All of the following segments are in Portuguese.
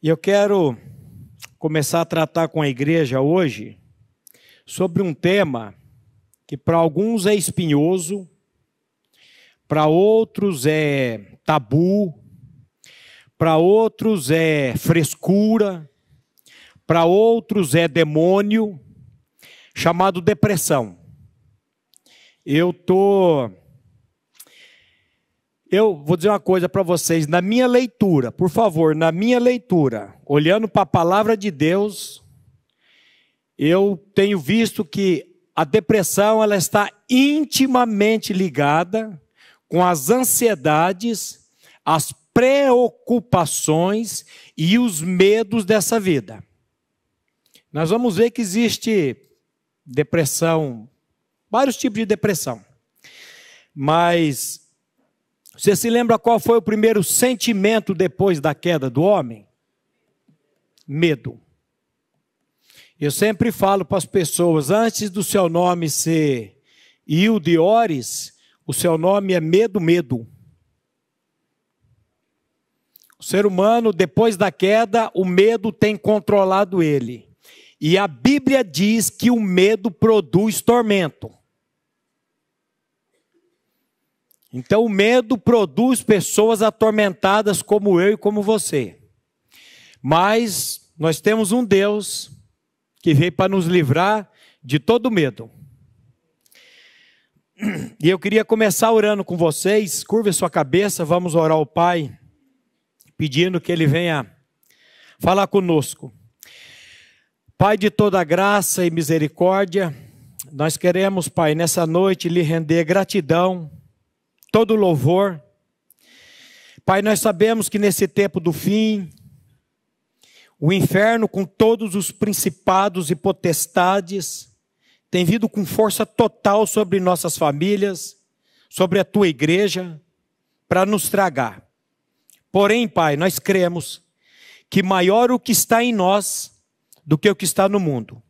E eu quero começar a tratar com a igreja hoje sobre um tema que para alguns é espinhoso, para outros é tabu, para outros é frescura, para outros é demônio, chamado depressão. Eu tô eu vou dizer uma coisa para vocês, na minha leitura, por favor, na minha leitura, olhando para a palavra de Deus, eu tenho visto que a depressão ela está intimamente ligada com as ansiedades, as preocupações e os medos dessa vida. Nós vamos ver que existe depressão, vários tipos de depressão. Mas você se lembra qual foi o primeiro sentimento depois da queda do homem? Medo. Eu sempre falo para as pessoas, antes do seu nome ser Ildioris, o seu nome é medo, medo. O ser humano, depois da queda, o medo tem controlado ele. E a Bíblia diz que o medo produz tormento. Então o medo produz pessoas atormentadas como eu e como você. Mas nós temos um Deus que veio para nos livrar de todo medo. E eu queria começar orando com vocês. curve sua cabeça, vamos orar ao Pai, pedindo que Ele venha falar conosco. Pai de toda graça e misericórdia, nós queremos, Pai, nessa noite lhe render gratidão todo louvor. Pai, nós sabemos que nesse tempo do fim, o inferno, com todos os principados e potestades, tem vindo com força total sobre nossas famílias, sobre a tua igreja, para nos tragar. Porém, Pai, nós cremos que maior o que está em nós do que o que está no mundo.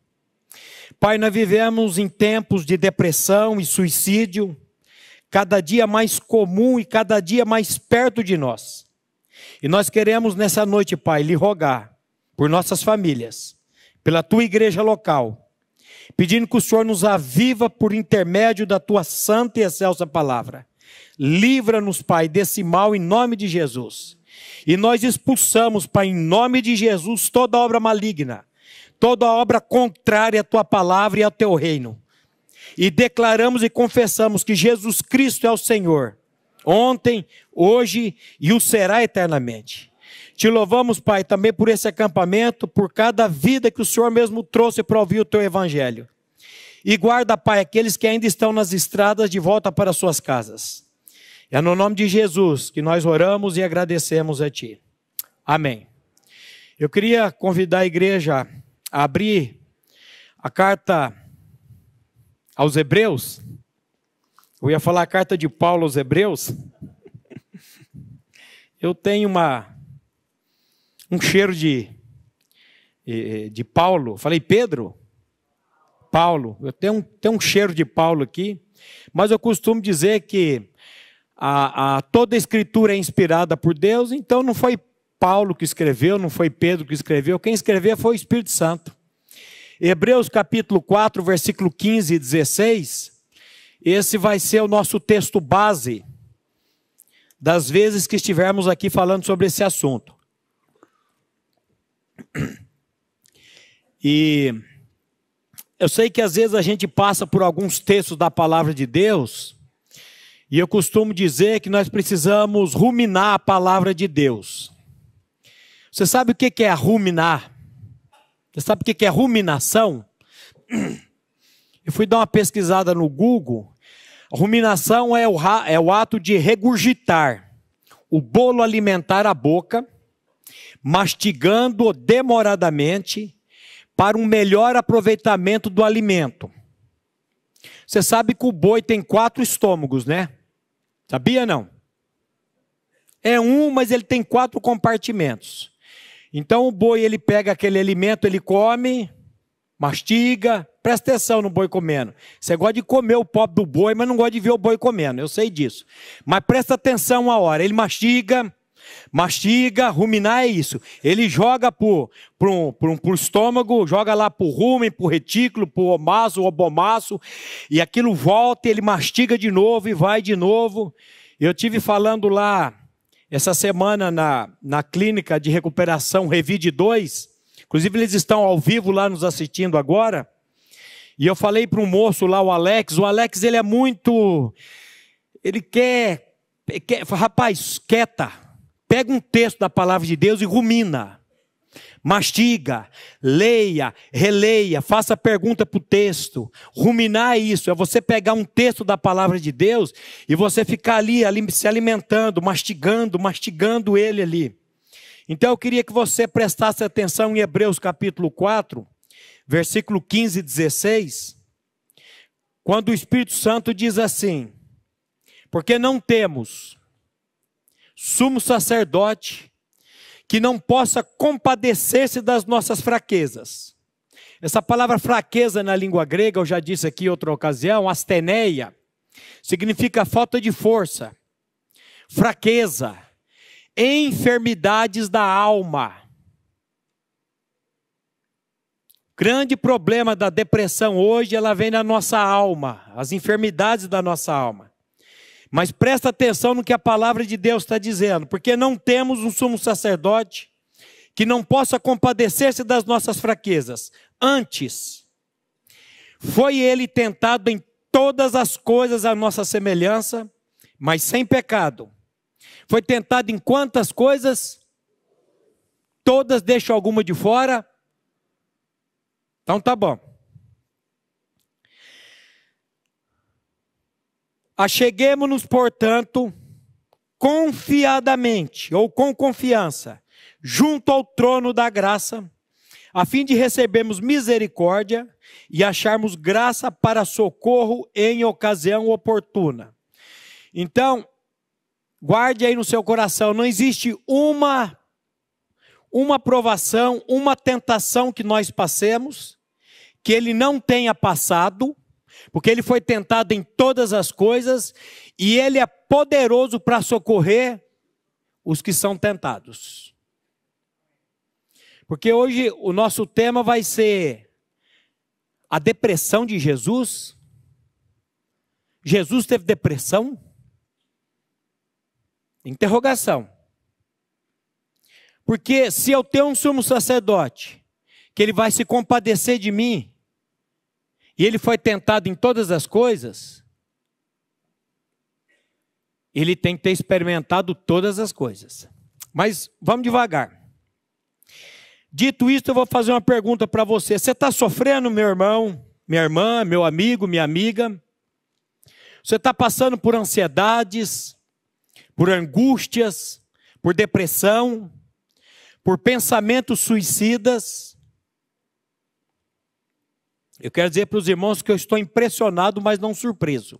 Pai, nós vivemos em tempos de depressão e suicídio cada dia mais comum e cada dia mais perto de nós. E nós queremos nessa noite, Pai, lhe rogar por nossas famílias, pela tua igreja local, pedindo que o Senhor nos aviva por intermédio da tua santa e excelsa palavra. Livra-nos, Pai, desse mal em nome de Jesus. E nós expulsamos, Pai, em nome de Jesus, toda obra maligna, toda obra contrária à tua palavra e ao teu reino e declaramos e confessamos que Jesus Cristo é o Senhor, ontem, hoje e o será eternamente. Te louvamos, Pai, também por esse acampamento, por cada vida que o Senhor mesmo trouxe para ouvir o teu evangelho. E guarda, Pai, aqueles que ainda estão nas estradas de volta para suas casas. É no nome de Jesus que nós oramos e agradecemos a Ti. Amém. Eu queria convidar a igreja a abrir a carta aos Hebreus. Eu ia falar a carta de Paulo aos Hebreus. Eu tenho uma um cheiro de eh, eh, de Paulo. Falei Pedro, Paulo. Eu tenho um, tenho um cheiro de Paulo aqui, mas eu costumo dizer que a, a, toda a escritura é inspirada por Deus, então não foi Paulo que escreveu, não foi Pedro que escreveu, quem escreveu foi o Espírito Santo. Hebreus capítulo 4, versículo 15 e 16. Esse vai ser o nosso texto base das vezes que estivermos aqui falando sobre esse assunto. E eu sei que às vezes a gente passa por alguns textos da palavra de Deus, e eu costumo dizer que nós precisamos ruminar a palavra de Deus. Você sabe o que é ruminar? Você sabe o que é ruminação? Eu fui dar uma pesquisada no Google. Ruminação é o, é o ato de regurgitar o bolo alimentar à boca, mastigando demoradamente para um melhor aproveitamento do alimento. Você sabe que o boi tem quatro estômagos, né? Sabia não? É um, mas ele tem quatro compartimentos. Então o boi ele pega aquele alimento, ele come, mastiga. Presta atenção no boi comendo. Você gosta de comer o pobre do boi, mas não gosta de ver o boi comendo. Eu sei disso. Mas presta atenção uma hora. Ele mastiga, mastiga, ruminar é isso. Ele joga para pro, pro, pro estômago, joga lá para o rumen, para o retículo, para o pro o obomaço, e aquilo volta, ele mastiga de novo e vai de novo. Eu tive falando lá essa semana na, na clínica de recuperação Revide 2, inclusive eles estão ao vivo lá nos assistindo agora. E eu falei para um moço lá, o Alex, o Alex ele é muito ele quer, quer rapaz, quieta. Pega um texto da palavra de Deus e rumina mastiga, leia, releia, faça pergunta para o texto. Ruminar isso, é você pegar um texto da palavra de Deus e você ficar ali, ali se alimentando, mastigando, mastigando ele ali. Então eu queria que você prestasse atenção em Hebreus capítulo 4, versículo 15 e 16, quando o Espírito Santo diz assim: Porque não temos sumo sacerdote que não possa compadecer-se das nossas fraquezas. Essa palavra fraqueza na língua grega, eu já disse aqui em outra ocasião, asteneia, significa falta de força, fraqueza, enfermidades da alma. Grande problema da depressão hoje, ela vem na nossa alma, as enfermidades da nossa alma. Mas presta atenção no que a palavra de Deus está dizendo, porque não temos um sumo sacerdote que não possa compadecer-se das nossas fraquezas. Antes, foi ele tentado em todas as coisas à nossa semelhança, mas sem pecado. Foi tentado em quantas coisas? Todas, deixa alguma de fora? Então tá bom. Acheguemos-nos, portanto, confiadamente ou com confiança, junto ao trono da graça, a fim de recebermos misericórdia e acharmos graça para socorro em ocasião oportuna. Então, guarde aí no seu coração, não existe uma uma provação, uma tentação que nós passemos que ele não tenha passado porque ele foi tentado em todas as coisas e ele é poderoso para socorrer os que são tentados. Porque hoje o nosso tema vai ser a depressão de Jesus. Jesus teve depressão? Interrogação. Porque se eu tenho um sumo sacerdote, que ele vai se compadecer de mim, e ele foi tentado em todas as coisas, ele tem que ter experimentado todas as coisas. Mas vamos devagar. Dito isso, eu vou fazer uma pergunta para você. Você está sofrendo, meu irmão, minha irmã, meu amigo, minha amiga? Você está passando por ansiedades, por angústias, por depressão, por pensamentos suicidas? Eu quero dizer para os irmãos que eu estou impressionado, mas não surpreso.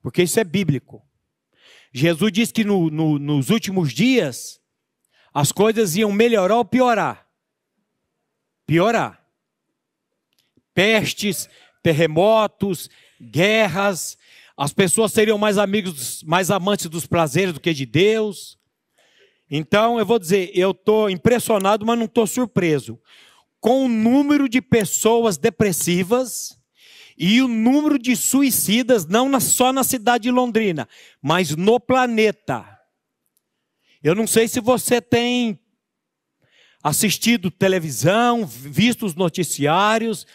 Porque isso é bíblico. Jesus disse que no, no, nos últimos dias as coisas iam melhorar ou piorar. Piorar. Pestes, terremotos, guerras, as pessoas seriam mais amigos, mais amantes dos prazeres do que de Deus. Então, eu vou dizer, eu estou impressionado, mas não estou surpreso com o número de pessoas depressivas e o número de suicidas, não só na cidade de Londrina, mas no planeta. Eu não sei se você tem assistido televisão, visto os noticiários,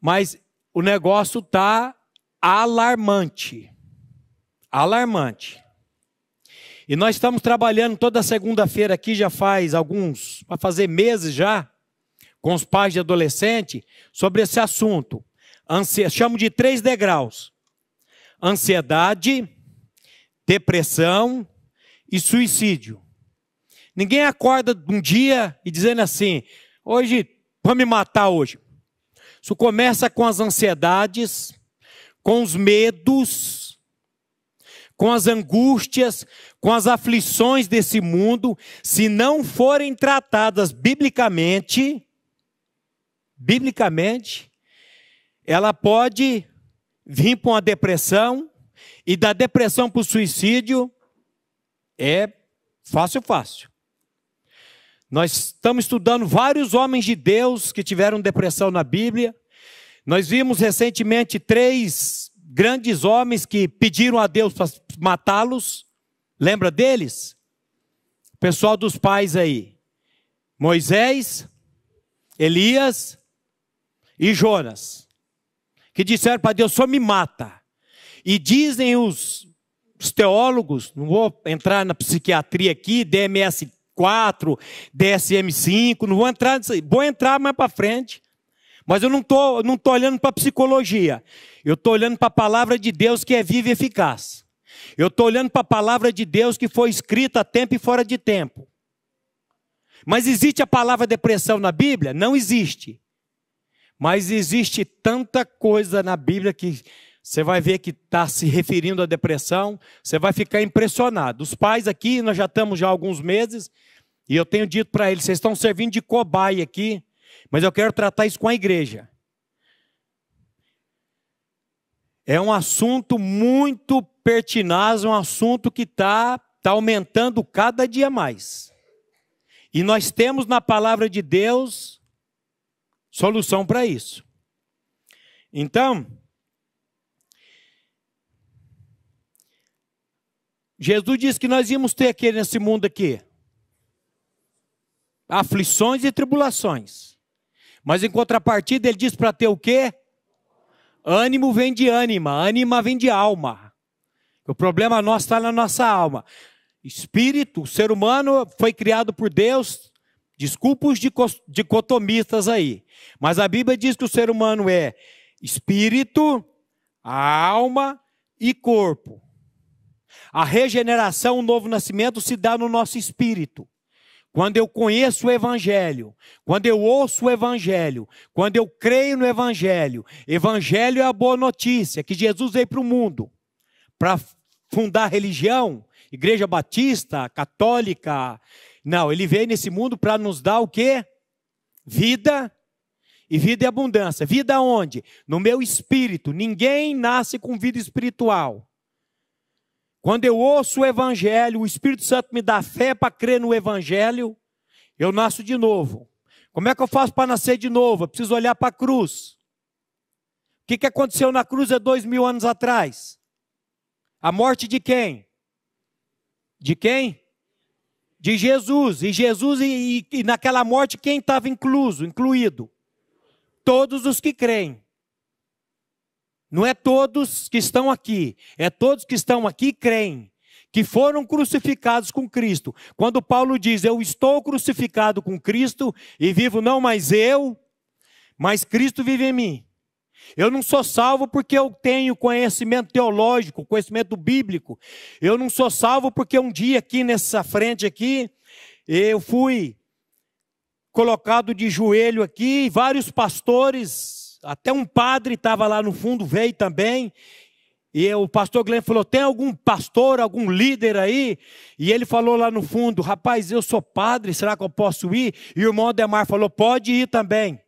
mas o negócio está alarmante. Alarmante. E nós estamos trabalhando toda segunda-feira aqui, já faz alguns, vai fazer meses já, com os pais de adolescente sobre esse assunto. chamo de três degraus: ansiedade, depressão e suicídio. Ninguém acorda um dia e dizendo assim: hoje, vou me matar hoje. Isso começa com as ansiedades, com os medos, com as angústias, com as aflições desse mundo, se não forem tratadas biblicamente, biblicamente, ela pode vir para uma depressão e da depressão para o suicídio é fácil, fácil. Nós estamos estudando vários homens de Deus que tiveram depressão na Bíblia. Nós vimos recentemente três grandes homens que pediram a Deus para matá-los. Lembra deles? O pessoal dos pais aí. Moisés, Elias e Jonas, que disseram para Deus: só me mata. E dizem os, os teólogos, não vou entrar na psiquiatria aqui, DMS 4, DSM 5, não vou entrar, vou entrar mais para frente. Mas eu não estou tô, não tô olhando para a psicologia. Eu estou olhando para a palavra de Deus que é viva e eficaz. Eu estou olhando para a palavra de Deus que foi escrita a tempo e fora de tempo. Mas existe a palavra depressão na Bíblia? Não existe. Mas existe tanta coisa na Bíblia que você vai ver que está se referindo à depressão, você vai ficar impressionado. Os pais aqui, nós já estamos já há alguns meses, e eu tenho dito para eles: vocês estão servindo de cobaia aqui, mas eu quero tratar isso com a igreja. É um assunto muito pertinaz, um assunto que está tá aumentando cada dia mais. E nós temos na palavra de Deus solução para isso. Então, Jesus disse que nós íamos ter aqui nesse mundo aqui aflições e tribulações. Mas em contrapartida, ele diz para ter o quê? Ânimo vem de ânima, ânima vem de alma. O problema nosso está na nossa alma. Espírito, o ser humano foi criado por Deus, Desculpa os dicotomistas aí. Mas a Bíblia diz que o ser humano é espírito, alma e corpo. A regeneração, o novo nascimento se dá no nosso espírito. Quando eu conheço o Evangelho, quando eu ouço o Evangelho, quando eu creio no Evangelho, Evangelho é a boa notícia que Jesus veio para o mundo para fundar religião, igreja batista, católica, não, ele veio nesse mundo para nos dar o quê? Vida e vida e abundância. Vida onde? No meu espírito. Ninguém nasce com vida espiritual. Quando eu ouço o evangelho, o Espírito Santo me dá fé para crer no evangelho, eu nasço de novo. Como é que eu faço para nascer de novo? Eu preciso olhar para a cruz. O que, que aconteceu na cruz há dois mil anos atrás? A morte de quem? De quem? de Jesus. E Jesus, e, e, e naquela morte, quem estava incluso, incluído? Todos os que creem. Não é todos que estão aqui, é todos que estão aqui creem, que foram crucificados com Cristo. Quando Paulo diz: Eu estou crucificado com Cristo e vivo não mais eu, mas Cristo vive em mim. Eu não sou salvo porque eu tenho conhecimento teológico, conhecimento bíblico. Eu não sou salvo porque um dia aqui nessa frente aqui eu fui colocado de joelho aqui, vários pastores, até um padre estava lá no fundo, veio também. E o pastor Glenn falou: tem algum pastor, algum líder aí? E ele falou lá no fundo: rapaz, eu sou padre, será que eu posso ir? E o irmão Ademar falou: pode ir também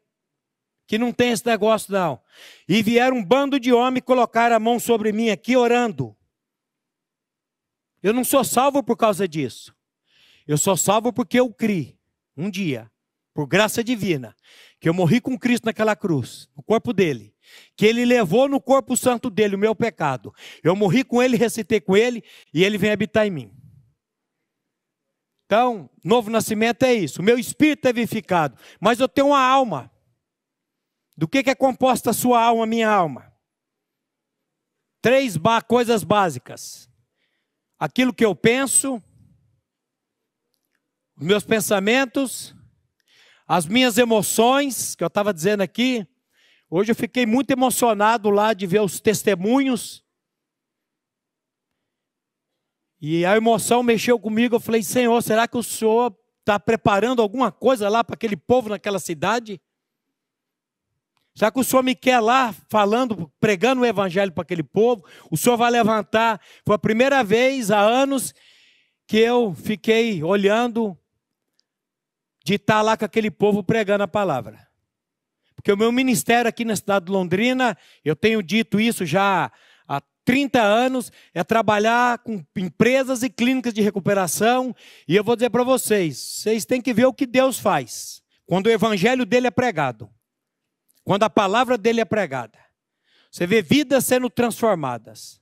que não tem esse negócio não. E vieram um bando de homens colocar a mão sobre mim aqui orando. Eu não sou salvo por causa disso. Eu sou salvo porque eu criei um dia, por graça divina, que eu morri com Cristo naquela cruz, no corpo dele, que ele levou no corpo santo dele o meu pecado. Eu morri com ele, recitei com ele e ele vem habitar em mim. Então, novo nascimento é isso. O meu espírito é vivificado, mas eu tenho uma alma. Do que, é composta a sua alma, minha alma? Três ba coisas básicas: aquilo que eu penso, os meus pensamentos, as minhas emoções, que eu estava dizendo aqui. Hoje eu fiquei muito emocionado lá de ver os testemunhos. E a emoção mexeu comigo. Eu falei: Senhor, será que o Senhor está preparando alguma coisa lá para aquele povo naquela cidade? Já que o senhor me quer lá falando, pregando o evangelho para aquele povo, o senhor vai levantar. Foi a primeira vez há anos que eu fiquei olhando de estar lá com aquele povo pregando a palavra. Porque o meu ministério aqui na cidade de Londrina, eu tenho dito isso já há 30 anos, é trabalhar com empresas e clínicas de recuperação. E eu vou dizer para vocês: vocês têm que ver o que Deus faz quando o evangelho dele é pregado. Quando a palavra dele é pregada, você vê vidas sendo transformadas.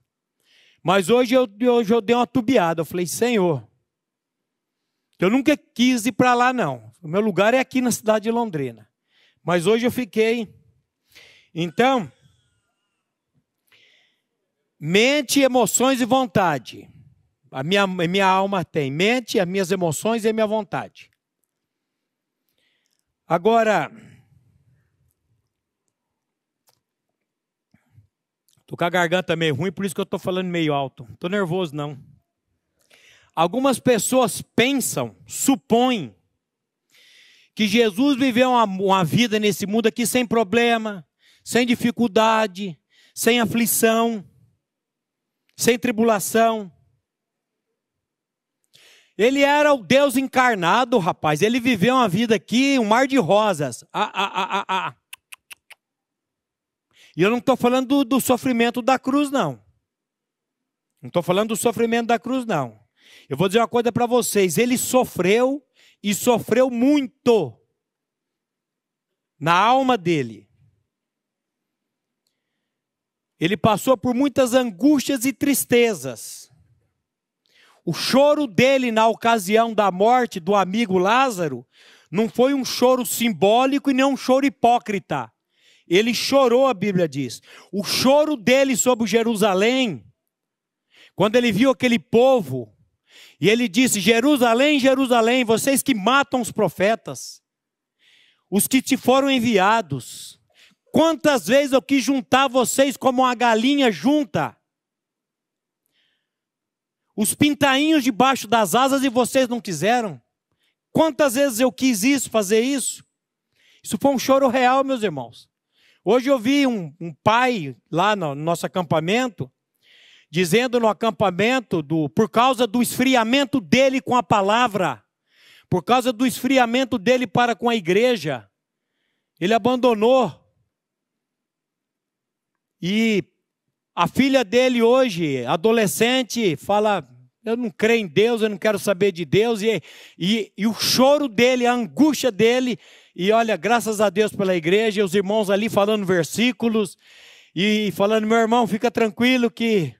Mas hoje eu, hoje eu dei uma tubiada. Eu falei, Senhor, eu nunca quis ir para lá, não. O meu lugar é aqui na cidade de Londrina. Mas hoje eu fiquei. Então, mente, emoções e vontade. A minha, a minha alma tem mente, as minhas emoções e a minha vontade. Agora, Tô com a garganta meio ruim, por isso que eu tô falando meio alto. Tô nervoso não. Algumas pessoas pensam, supõem que Jesus viveu uma, uma vida nesse mundo aqui sem problema, sem dificuldade, sem aflição, sem tribulação. Ele era o Deus encarnado, rapaz. Ele viveu uma vida aqui, um mar de rosas. Ah, ah, ah, ah, ah. E eu não estou falando do, do sofrimento da cruz, não. Não estou falando do sofrimento da cruz, não. Eu vou dizer uma coisa para vocês: ele sofreu e sofreu muito na alma dele. Ele passou por muitas angústias e tristezas. O choro dele na ocasião da morte do amigo Lázaro não foi um choro simbólico e nem um choro hipócrita. Ele chorou, a Bíblia diz. O choro dele sobre Jerusalém, quando ele viu aquele povo, e ele disse: Jerusalém, Jerusalém, vocês que matam os profetas, os que te foram enviados, quantas vezes eu quis juntar vocês como uma galinha junta os pintainhos debaixo das asas e vocês não quiseram? Quantas vezes eu quis isso, fazer isso? Isso foi um choro real, meus irmãos. Hoje eu vi um, um pai lá no, nosso acampamento dizendo no acampamento do por causa do esfriamento dele com a palavra, por causa do esfriamento dele para com a igreja, ele abandonou. E a filha dele hoje, adolescente, fala: Eu não creio em Deus, eu não quero saber de Deus. E, e, e o choro dele, a angústia dele e olha, graças a Deus pela igreja, os irmãos ali falando versículos e falando: meu irmão, fica tranquilo que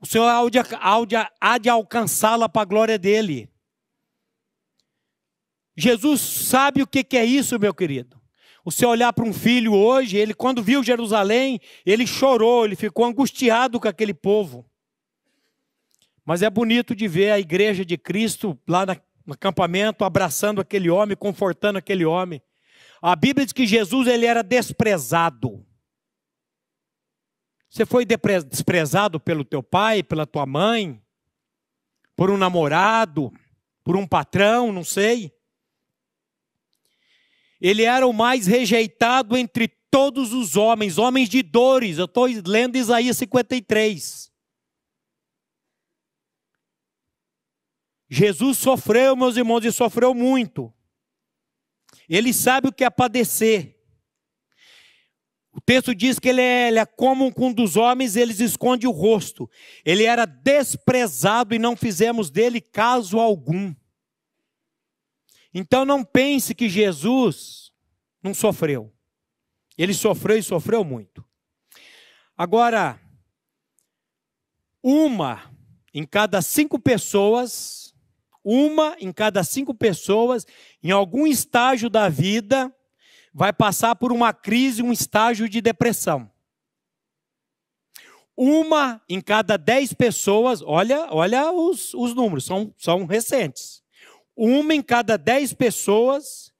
o Senhor há de, alcançá-la para a glória dele. Jesus sabe o que, que é isso, meu querido. O Senhor olhar para um filho hoje, ele quando viu Jerusalém, ele chorou, ele ficou angustiado com aquele povo. Mas é bonito de ver a igreja de Cristo lá na, no acampamento, abraçando aquele homem, confortando aquele homem. A Bíblia diz que Jesus ele era desprezado. Você foi desprezado pelo teu pai, pela tua mãe, por um namorado, por um patrão, não sei. Ele era o mais rejeitado entre todos os homens, homens de dores. Eu estou lendo Isaías 53. Jesus sofreu, meus irmãos, e sofreu muito. Ele sabe o que é padecer. O texto diz que ele é, ele é como um dos homens, eles esconde o rosto. Ele era desprezado e não fizemos dele caso algum. Então não pense que Jesus não sofreu. Ele sofreu e sofreu muito. Agora, uma em cada cinco pessoas uma em cada cinco pessoas, em algum estágio da vida, vai passar por uma crise, um estágio de depressão. Uma em cada dez pessoas, olha, olha os, os números, são, são recentes. Uma em cada dez pessoas,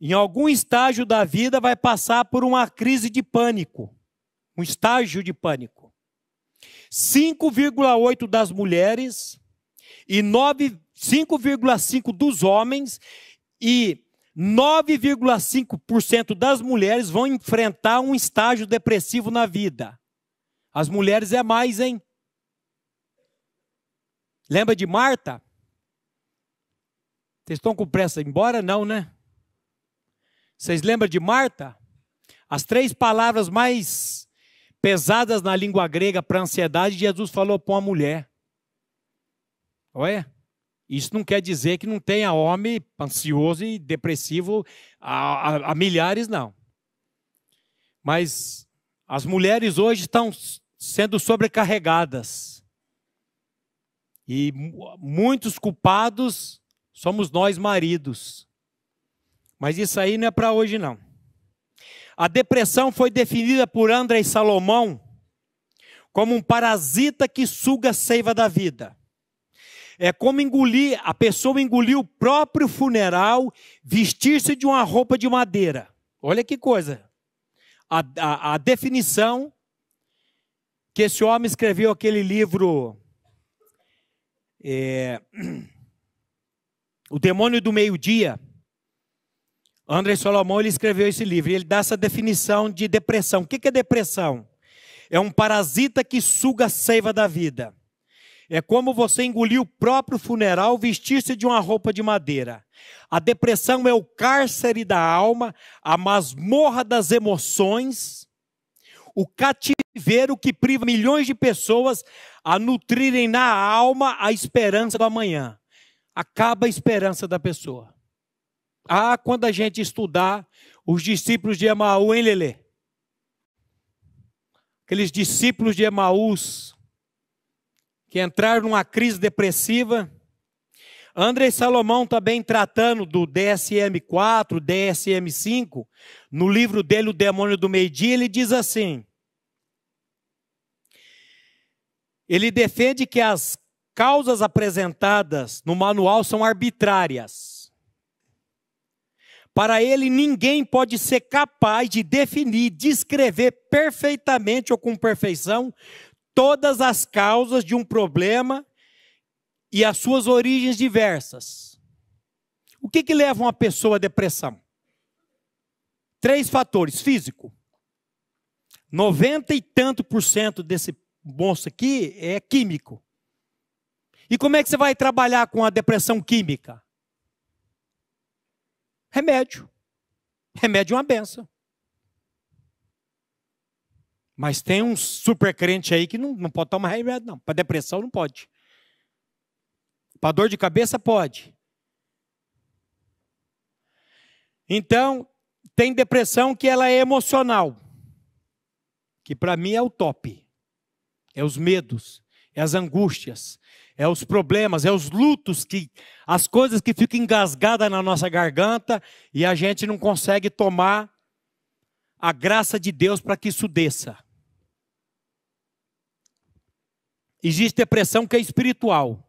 em algum estágio da vida, vai passar por uma crise de pânico, um estágio de pânico. 5,8 das mulheres e 9 5,5% dos homens e 9,5% das mulheres vão enfrentar um estágio depressivo na vida. As mulheres é mais, hein? Lembra de Marta? Vocês estão com pressa embora? Não, né? Vocês lembram de Marta? As três palavras mais pesadas na língua grega para ansiedade, Jesus falou para uma mulher. Olha. Isso não quer dizer que não tenha homem ansioso e depressivo a, a, a milhares, não. Mas as mulheres hoje estão sendo sobrecarregadas. E muitos culpados somos nós maridos. Mas isso aí não é para hoje, não. A depressão foi definida por André Salomão como um parasita que suga a seiva da vida. É como engolir, a pessoa engolir o próprio funeral, vestir-se de uma roupa de madeira. Olha que coisa. A, a, a definição que esse homem escreveu aquele livro. É, o Demônio do Meio-Dia. André Solomon ele escreveu esse livro. Ele dá essa definição de depressão. O que é depressão? É um parasita que suga a seiva da vida. É como você engolir o próprio funeral, vestir-se de uma roupa de madeira. A depressão é o cárcere da alma, a masmorra das emoções, o cativeiro que priva milhões de pessoas a nutrirem na alma a esperança do amanhã. Acaba a esperança da pessoa. Ah, quando a gente estudar os discípulos de Emaú, hein, Lelê? Aqueles discípulos de Emaús que entraram numa crise depressiva. André Salomão também tratando do DSM-4, DSM-5, no livro dele, O Demônio do Meio-Dia, ele diz assim: ele defende que as causas apresentadas no manual são arbitrárias. Para ele, ninguém pode ser capaz de definir, descrever perfeitamente ou com perfeição todas as causas de um problema e as suas origens diversas. O que, que leva uma pessoa à depressão? Três fatores: físico. 90 e tanto por cento desse monstro aqui é químico. E como é que você vai trabalhar com a depressão química? Remédio. Remédio é uma benção. Mas tem um super crente aí que não, não pode tomar remédio, não. Para depressão não pode. Para dor de cabeça pode. Então, tem depressão que ela é emocional. Que para mim é o top. É os medos, é as angústias, é os problemas, é os lutos que as coisas que ficam engasgadas na nossa garganta e a gente não consegue tomar a graça de Deus para que isso desça. Existe depressão que é espiritual.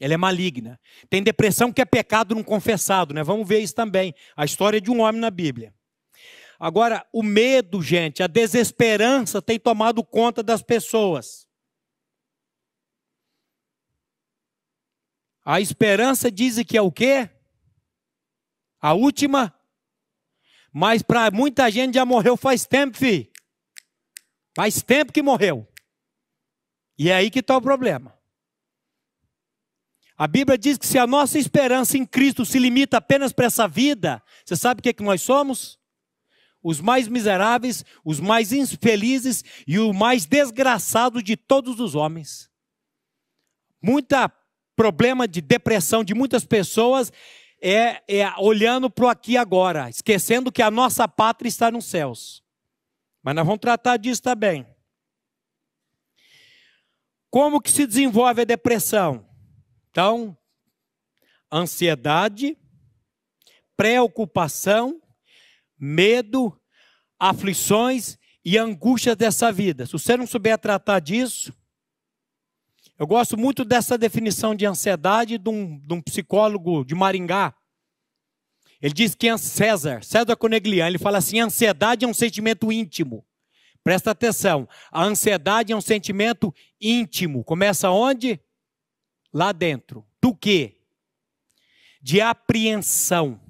Ela é maligna. Tem depressão que é pecado não confessado, né? Vamos ver isso também. A história de um homem na Bíblia. Agora, o medo, gente, a desesperança tem tomado conta das pessoas. A esperança diz que é o quê? A última. Mas para muita gente já morreu faz tempo, filho. Faz tempo que morreu. E é aí que está o problema. A Bíblia diz que se a nossa esperança em Cristo se limita apenas para essa vida, você sabe o que, é que nós somos? Os mais miseráveis, os mais infelizes e o mais desgraçado de todos os homens. Muita problema de depressão de muitas pessoas é, é olhando para o aqui e agora, esquecendo que a nossa pátria está nos céus. Mas nós vamos tratar disso também. Como que se desenvolve a depressão? Então, ansiedade, preocupação, medo, aflições e angústias dessa vida. Se você não souber tratar disso, eu gosto muito dessa definição de ansiedade de um, de um psicólogo de Maringá. Ele diz que é César, César Coneglian, ele fala assim: ansiedade é um sentimento íntimo Presta atenção. A ansiedade é um sentimento íntimo. Começa onde? Lá dentro. Do quê? De apreensão,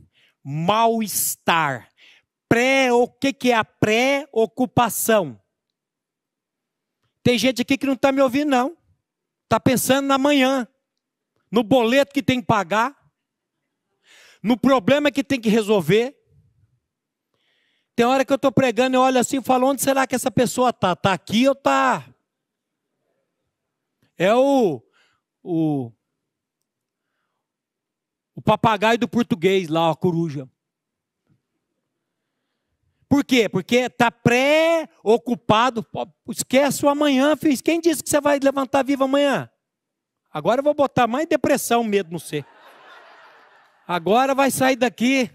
mal-estar. Pré, o que, que é a preocupação? Tem gente aqui que não está me ouvindo, não. Está pensando na manhã, no boleto que tem que pagar, no problema que tem que resolver, tem hora que eu estou pregando e olho assim e falo, onde será que essa pessoa está? Está aqui ou está? É o, o, o papagaio do português lá, a coruja. Por quê? Porque está pré-ocupado. Esquece o amanhã, filho. Quem disse que você vai levantar vivo amanhã? Agora eu vou botar mais depressão, medo no ser. Agora vai sair daqui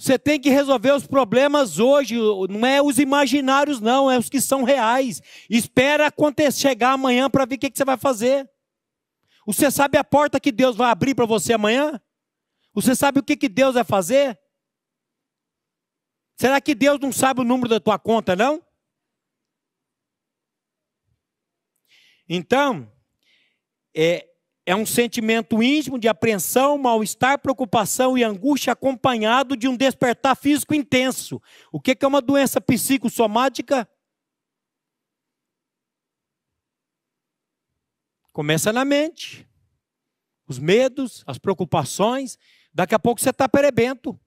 você tem que resolver os problemas hoje, não é os imaginários, não, é os que são reais. Espera acontecer, chegar amanhã para ver o que, que, você vai fazer. Você sabe a porta que Deus vai abrir para você amanhã? Você sabe o que, que Deus vai fazer? Será que Deus não sabe o número da tua conta, não? Então, é, é um sentimento íntimo de apreensão, mal-estar, preocupação e angústia, acompanhado de um despertar físico intenso. O que é uma doença psicossomática? Começa na mente. Os medos, as preocupações. Daqui a pouco você está perebento.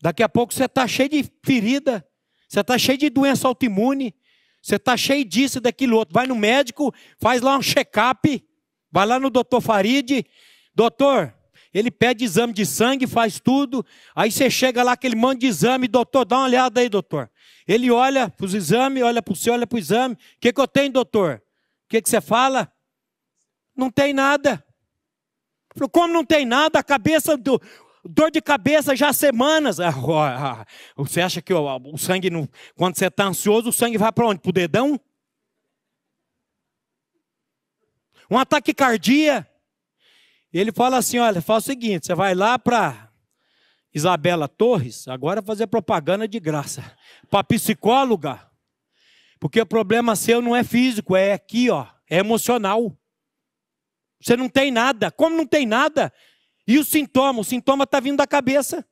Daqui a pouco você está cheio de ferida. Você está cheio de doença autoimune. Você está cheio disso e daquilo outro. Vai no médico, faz lá um check-up. Vai lá no doutor Farid, doutor, ele pede exame de sangue, faz tudo. Aí você chega lá, que ele manda exame, doutor, dá uma olhada aí, doutor. Ele olha para os exames, olha para o senhor, olha para o exame. O que, que eu tenho, doutor? O que, que você fala? Não tem nada. Falou, como não tem nada? A cabeça do. Dor de cabeça já há semanas. Ah, ah, ah. você acha que o, sangue, quando você está ansioso, o sangue vai para onde? Para o dedão? uma taquicardia. cardíaco. ele fala assim: olha, faz o seguinte, você vai lá para Isabela Torres, agora fazer propaganda de graça, para psicóloga, porque o problema seu não é físico, é aqui, ó, é emocional. Você não tem nada. Como não tem nada? E o sintoma? O sintoma está vindo da cabeça.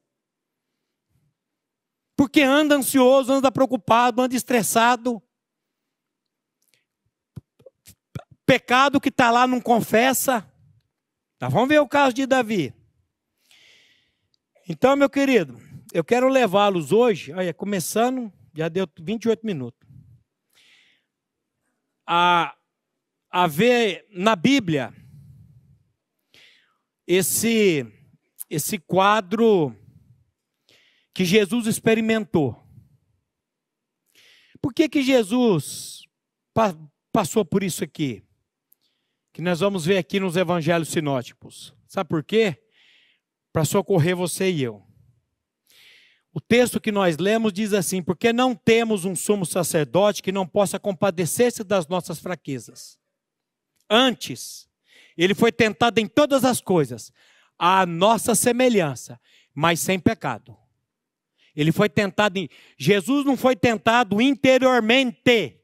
Porque anda ansioso, anda preocupado, anda estressado. Pecado que está lá não confessa. Tá, vamos ver o caso de Davi. Então, meu querido, eu quero levá-los hoje, olha, começando, já deu 28 minutos, a, a ver na Bíblia esse, esse quadro que Jesus experimentou. Por que, que Jesus pa, passou por isso aqui? que nós vamos ver aqui nos evangelhos sinóticos. Sabe por quê? Para socorrer você e eu. O texto que nós lemos diz assim: Porque não temos um sumo sacerdote que não possa compadecer-se das nossas fraquezas. Antes, ele foi tentado em todas as coisas, à nossa semelhança, mas sem pecado. Ele foi tentado em... Jesus não foi tentado interiormente,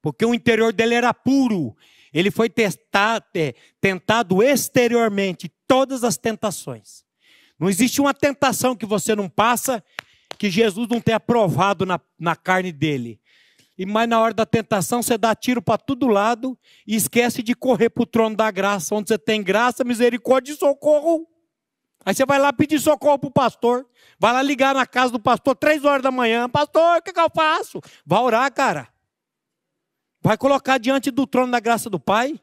porque o interior dele era puro. Ele foi testado, é, tentado exteriormente, todas as tentações. Não existe uma tentação que você não passa que Jesus não tenha provado na, na carne dele. E mais na hora da tentação você dá tiro para todo lado e esquece de correr para o trono da graça, onde você tem graça, misericórdia e socorro. Aí você vai lá pedir socorro para o pastor, vai lá ligar na casa do pastor três horas da manhã, pastor, o que, que eu faço? Vai orar, cara. Vai colocar diante do trono da graça do Pai?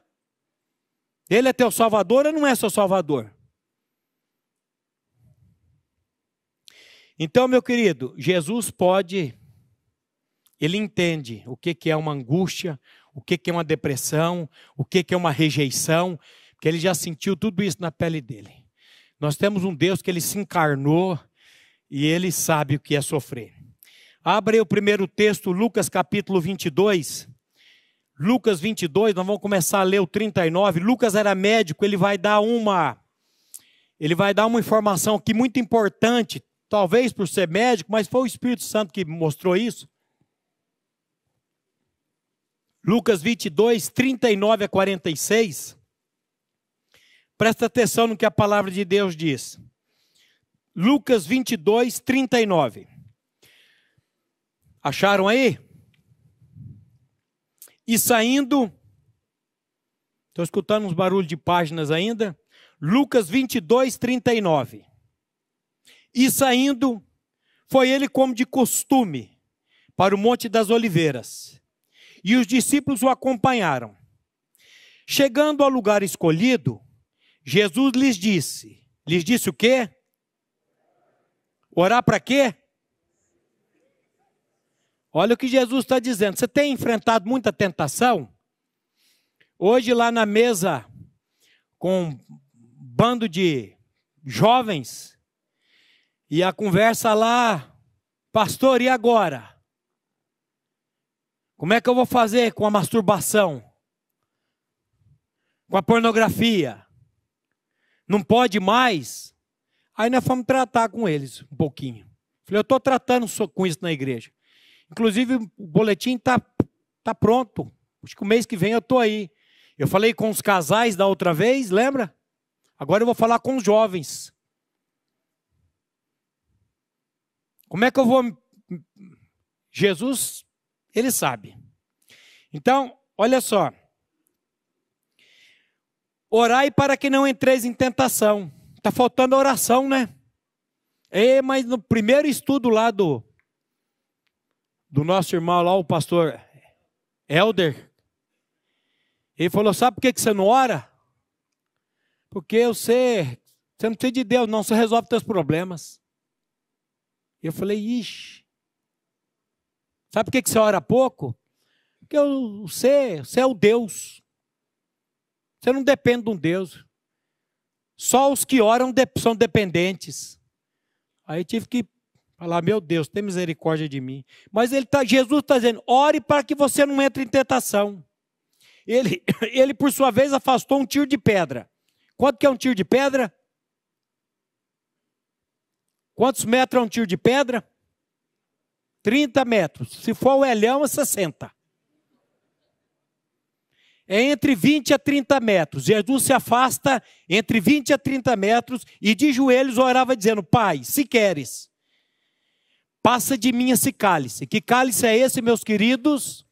Ele é teu salvador ou não é seu salvador? Então, meu querido, Jesus pode, ele entende o que é uma angústia, o que é uma depressão, o que é uma rejeição, porque ele já sentiu tudo isso na pele dele. Nós temos um Deus que ele se encarnou e ele sabe o que é sofrer. Abre o primeiro texto, Lucas capítulo 22. Lucas 22, nós vamos começar a ler o 39. Lucas era médico, ele vai dar uma ele vai dar uma informação aqui muito importante, talvez por ser médico, mas foi o Espírito Santo que mostrou isso. Lucas 22, 39 a 46. Presta atenção no que a palavra de Deus diz. Lucas 22, 39. Acharam aí? E saindo, estão escutando uns barulhos de páginas ainda? Lucas 22, 39. E saindo, foi ele como de costume para o Monte das Oliveiras. E os discípulos o acompanharam. Chegando ao lugar escolhido, Jesus lhes disse: lhes disse o quê? Orar para quê? Olha o que Jesus está dizendo. Você tem enfrentado muita tentação? Hoje, lá na mesa, com um bando de jovens, e a conversa lá, pastor, e agora? Como é que eu vou fazer com a masturbação? Com a pornografia? Não pode mais? Aí nós fomos tratar com eles um pouquinho. Falei, eu estou tratando com isso na igreja. Inclusive, o boletim está tá pronto. Acho que o mês que vem eu estou aí. Eu falei com os casais da outra vez, lembra? Agora eu vou falar com os jovens. Como é que eu vou. Jesus, ele sabe. Então, olha só. Orai para que não entreis em tentação. Está faltando oração, né? É, mas no primeiro estudo lá do, do nosso irmão lá, o pastor Elder. Ele falou: Sabe por que você não ora? Porque você, você não precisa de Deus, não, você resolve seus problemas. Eu falei: Ixi. Sabe por que você ora pouco? Porque você, você é o Deus. Você não depende de um Deus. Só os que oram são dependentes. Aí tive que Falar, meu Deus, tem misericórdia de mim. Mas ele tá, Jesus está dizendo: ore para que você não entre em tentação. Ele, ele, por sua vez, afastou um tiro de pedra. Quanto que é um tiro de pedra? Quantos metros é um tiro de pedra? 30 metros. Se for o elhão, é 60. É entre 20 a 30 metros. Jesus se afasta entre 20 a 30 metros e de joelhos orava dizendo: Pai, se queres Passa de mim esse cálice. Que cálice é esse, meus queridos?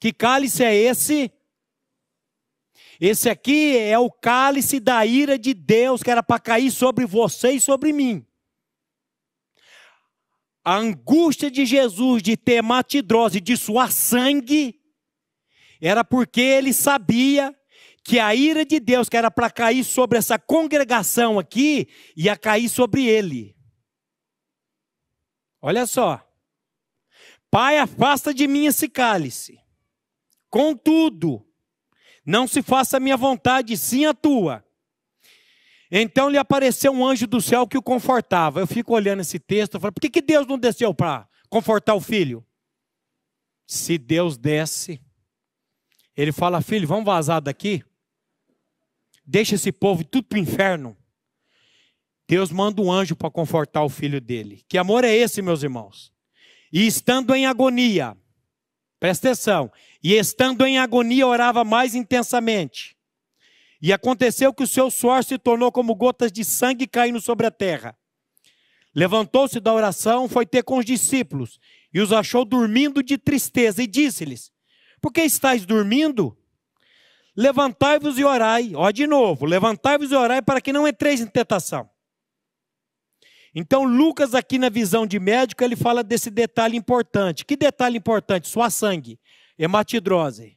Que cálice é esse? Esse aqui é o cálice da ira de Deus que era para cair sobre você e sobre mim. A angústia de Jesus de ter matidrose, de suar sangue, era porque ele sabia que a ira de Deus que era para cair sobre essa congregação aqui ia cair sobre ele. Olha só. Pai, afasta de mim esse cálice. Contudo, não se faça a minha vontade, sim a tua. Então lhe apareceu um anjo do céu que o confortava. Eu fico olhando esse texto e falo: por que, que Deus não desceu para confortar o filho? Se Deus desce, ele fala: filho, vamos vazar daqui? Deixa esse povo tudo para o inferno. Deus manda um anjo para confortar o filho dele. Que amor é esse, meus irmãos? E estando em agonia, presta atenção, e estando em agonia, orava mais intensamente. E aconteceu que o seu suor se tornou como gotas de sangue caindo sobre a terra. Levantou-se da oração, foi ter com os discípulos e os achou dormindo de tristeza e disse-lhes: Por que estáis dormindo? Levantai-vos e orai. Ó, de novo, levantai-vos e orai para que não entreis em tentação. Então, Lucas, aqui na visão de médico, ele fala desse detalhe importante. Que detalhe importante? Sua sangue, hematidrose.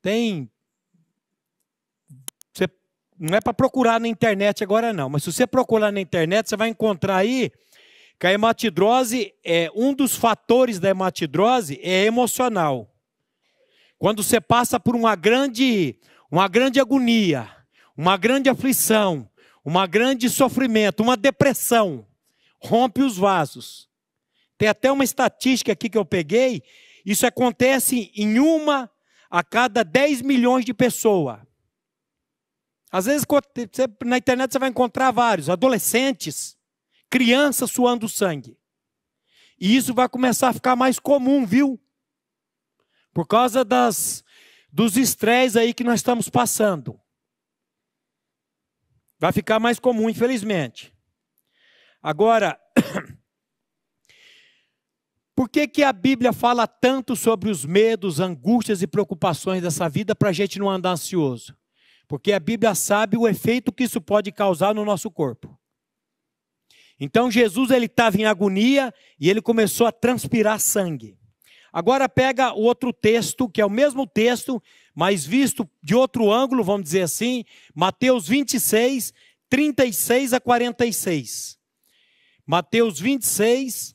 Tem. Você... Não é para procurar na internet agora, não, mas se você procurar na internet, você vai encontrar aí que a hematidrose é um dos fatores da hematidrose é emocional. Quando você passa por uma grande, uma grande agonia, uma grande aflição, uma grande sofrimento, uma depressão, rompe os vasos. Tem até uma estatística aqui que eu peguei, isso acontece em uma a cada 10 milhões de pessoas. Às vezes na internet você vai encontrar vários, adolescentes, crianças suando sangue. E isso vai começar a ficar mais comum, viu? Por causa das, dos estresses aí que nós estamos passando. Vai ficar mais comum, infelizmente. Agora, por que, que a Bíblia fala tanto sobre os medos, angústias e preocupações dessa vida para a gente não andar ansioso? Porque a Bíblia sabe o efeito que isso pode causar no nosso corpo. Então Jesus ele estava em agonia e ele começou a transpirar sangue. Agora pega o outro texto, que é o mesmo texto, mas visto de outro ângulo, vamos dizer assim, Mateus 26, 36 a 46. Mateus 26,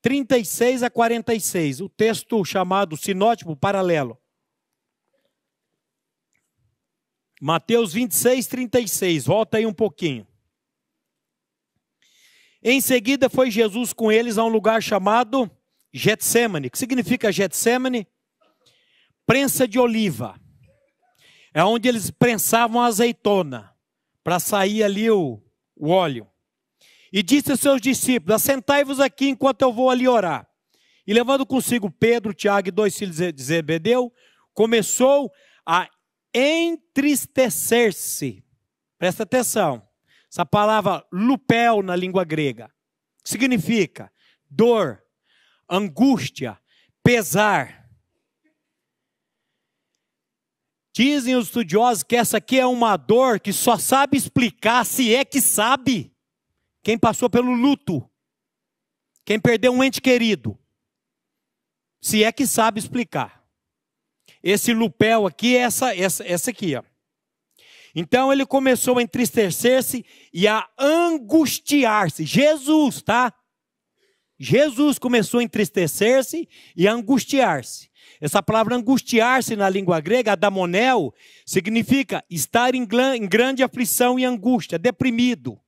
36 a 46, o texto chamado sinótipo paralelo. Mateus 26, 36, volta aí um pouquinho. Em seguida foi Jesus com eles a um lugar chamado Getsemane. O que significa Getsemane? prensa de oliva. É onde eles prensavam a azeitona para sair ali o, o óleo. E disse aos seus discípulos: Assentai-vos aqui enquanto eu vou ali orar. E levando consigo Pedro, Tiago e dois filhos de Zebedeu, começou a entristecer-se. Presta atenção. Essa palavra lupel na língua grega significa dor, angústia, pesar Dizem os estudiosos que essa aqui é uma dor que só sabe explicar, se é que sabe, quem passou pelo luto, quem perdeu um ente querido, se é que sabe explicar. Esse lupel aqui é essa, essa, essa aqui, ó. Então ele começou a entristecer-se e a angustiar-se. Jesus, tá? Jesus começou a entristecer-se e a angustiar-se. Essa palavra angustiar-se na língua grega, damonel, significa estar em, grande aflição e angústia, deprimido.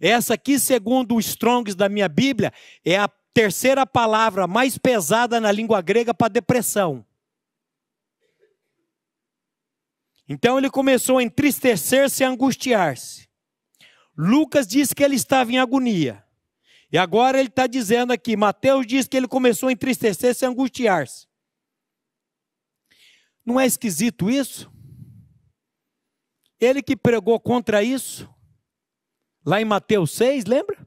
Essa aqui, segundo o Strongs da minha Bíblia, é a terceira palavra mais pesada na língua grega para depressão. Então ele começou a entristecer-se e angustiar-se. Lucas diz que ele estava em agonia. E agora ele está dizendo aqui, Mateus diz que ele começou a entristecer-se e angustiar-se. Não é esquisito isso? Ele que pregou contra isso, lá em Mateus 6, lembra?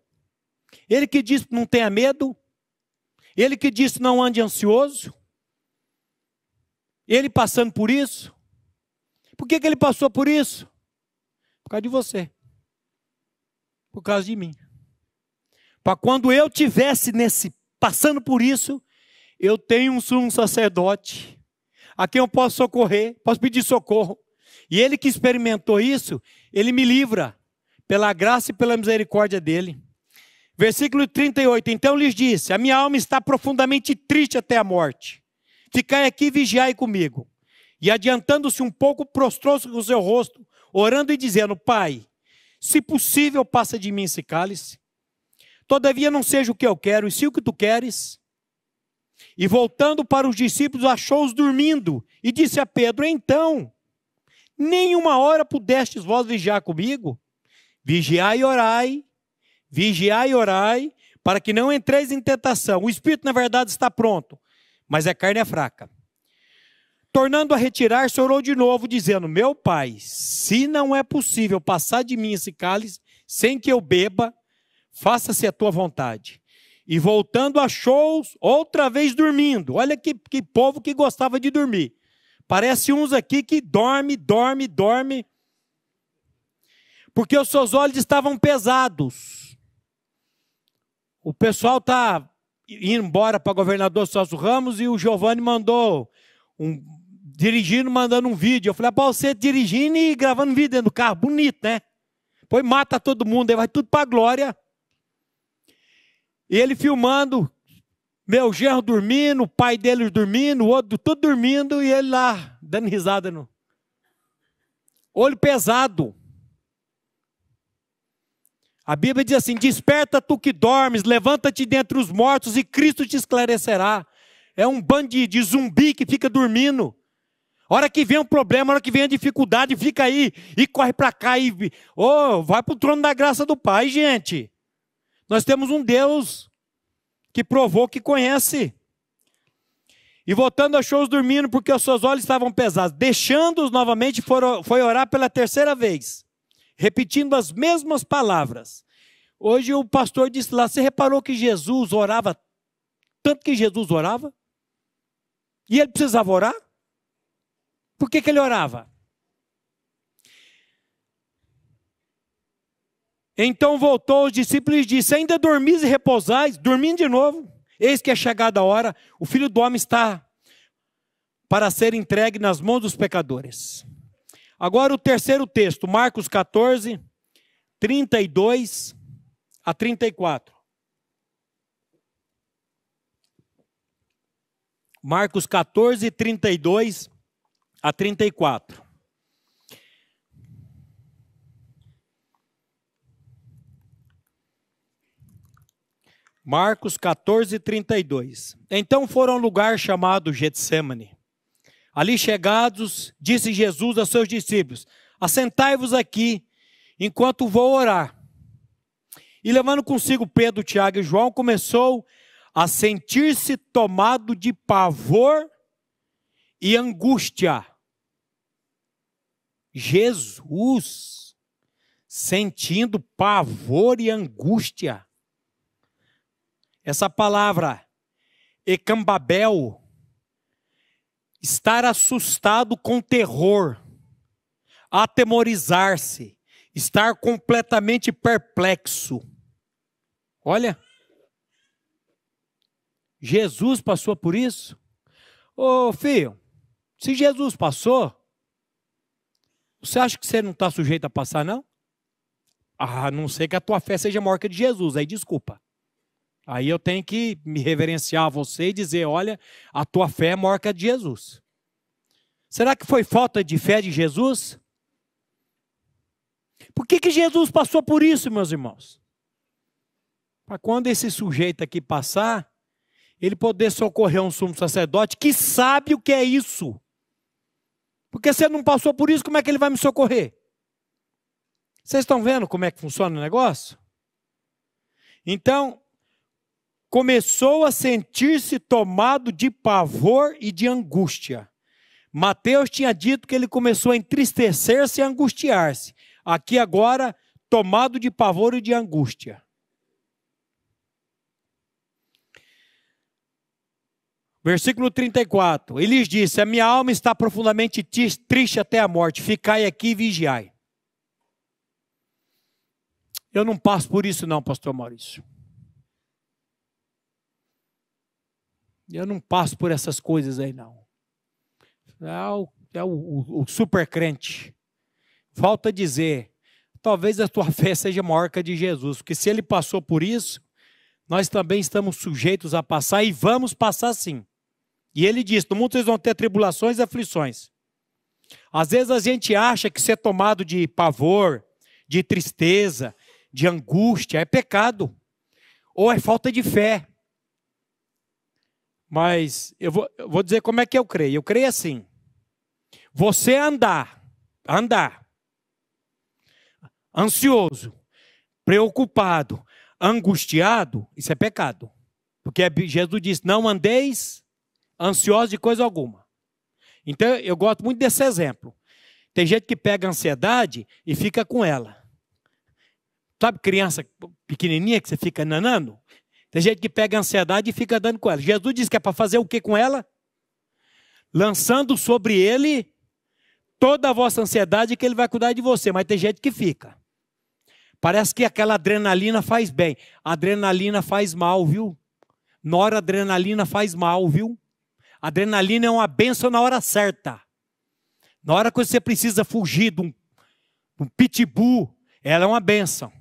Ele que disse não tenha medo, ele que disse não ande ansioso, ele passando por isso. Por que, que ele passou por isso? Por causa de você, por causa de mim. Para quando eu tivesse nesse passando por isso, eu tenho um sumo sacerdote a quem eu posso socorrer, posso pedir socorro. E ele que experimentou isso, ele me livra, pela graça e pela misericórdia dele. Versículo 38: Então lhes disse: A minha alma está profundamente triste até a morte. Ficai aqui e vigiai comigo. E adiantando-se um pouco, prostrou-se com o seu rosto, orando e dizendo: Pai, se possível, passa de mim esse cálice. Todavia, não seja o que eu quero, e se o que tu queres, e voltando para os discípulos, achou-os dormindo e disse a Pedro: Então, nenhuma hora pudestes vós vigiar comigo? Vigiai e orai, vigiai e orai, para que não entreis em tentação. O espírito, na verdade, está pronto, mas a carne é fraca. Tornando a retirar-se, orou de novo, dizendo: Meu pai, se não é possível passar de mim esse cálice sem que eu beba, faça-se a tua vontade. E voltando, achou shows, outra vez dormindo. Olha que, que povo que gostava de dormir. Parece uns aqui que dorme, dorme, dorme. Porque os seus olhos estavam pesados. O pessoal está indo embora para governador Sosso Ramos e o Giovanni mandou um dirigindo, mandando um vídeo. Eu falei, ah, para você dirigindo e gravando vídeo dentro do carro, bonito, né? Pois mata todo mundo, aí vai tudo para a glória. E ele filmando, meu gerro dormindo, o pai dele dormindo, o outro tudo dormindo, e ele lá dando risada. No... Olho pesado. A Bíblia diz assim: Desperta tu que dormes, levanta-te dentre os mortos e Cristo te esclarecerá. É um bando de, de zumbi que fica dormindo. Hora que vem um problema, hora que vem a dificuldade, fica aí e corre para cá e oh, vai para o trono da graça do Pai, gente. Nós temos um Deus que provou que conhece. E voltando, achou-os dormindo porque os seus olhos estavam pesados. Deixando-os novamente, foi orar pela terceira vez, repetindo as mesmas palavras. Hoje o pastor disse lá: Você reparou que Jesus orava tanto que Jesus orava? E ele precisava orar? Por que, que ele orava? Então voltou os discípulos e disse: Ainda dormis e repousais, dormindo de novo. Eis que é chegada a hora, o filho do homem está para ser entregue nas mãos dos pecadores. Agora o terceiro texto, Marcos 14, 32 a 34. Marcos 14, 32 a 34. Marcos 14, 32. Então foram a um lugar chamado Getsemane. Ali chegados, disse Jesus a seus discípulos: Assentai-vos aqui, enquanto vou orar. E levando consigo Pedro, Tiago e João, começou a sentir-se tomado de pavor e angústia. Jesus sentindo pavor e angústia. Essa palavra, ecambabel, estar assustado com terror, atemorizar-se, estar completamente perplexo. Olha, Jesus passou por isso? Ô filho, se Jesus passou, você acha que você não está sujeito a passar, não? Ah, a não ser que a tua fé seja maior que a de Jesus, aí desculpa. Aí eu tenho que me reverenciar a você e dizer: olha, a tua fé é maior que a de Jesus. Será que foi falta de fé de Jesus? Por que, que Jesus passou por isso, meus irmãos? Para quando esse sujeito aqui passar, ele poder socorrer um sumo sacerdote que sabe o que é isso. Porque se ele não passou por isso, como é que ele vai me socorrer? Vocês estão vendo como é que funciona o negócio? Então, começou a sentir-se tomado de pavor e de angústia. Mateus tinha dito que ele começou a entristecer-se e angustiar-se. Aqui agora, tomado de pavor e de angústia. Versículo 34. Ele lhes disse: A minha alma está profundamente triste até a morte, ficai aqui e vigiai. Eu não passo por isso, não, pastor Maurício. Eu não passo por essas coisas aí, não. É o, é o, o, o super crente. Falta dizer, talvez a tua fé seja maior que a de Jesus, porque se ele passou por isso, nós também estamos sujeitos a passar e vamos passar sim. E ele diz: no mundo vocês vão ter tribulações e aflições. Às vezes a gente acha que ser tomado de pavor, de tristeza, de angústia é pecado, ou é falta de fé. Mas eu vou, eu vou dizer como é que eu creio. Eu creio assim. Você andar, andar, ansioso, preocupado, angustiado, isso é pecado. Porque Jesus disse: não andeis ansiosos de coisa alguma. Então eu gosto muito desse exemplo. Tem gente que pega ansiedade e fica com ela. Sabe criança pequenininha que você fica nanando? Tem gente que pega a ansiedade e fica dando com ela. Jesus disse que é para fazer o que com ela? Lançando sobre ele toda a vossa ansiedade, que ele vai cuidar de você. Mas tem gente que fica. Parece que aquela adrenalina faz bem. adrenalina faz mal, viu? Noradrenalina faz mal, viu? adrenalina é uma benção na hora certa. Na hora que você precisa fugir de um, de um pitbull, ela é uma benção.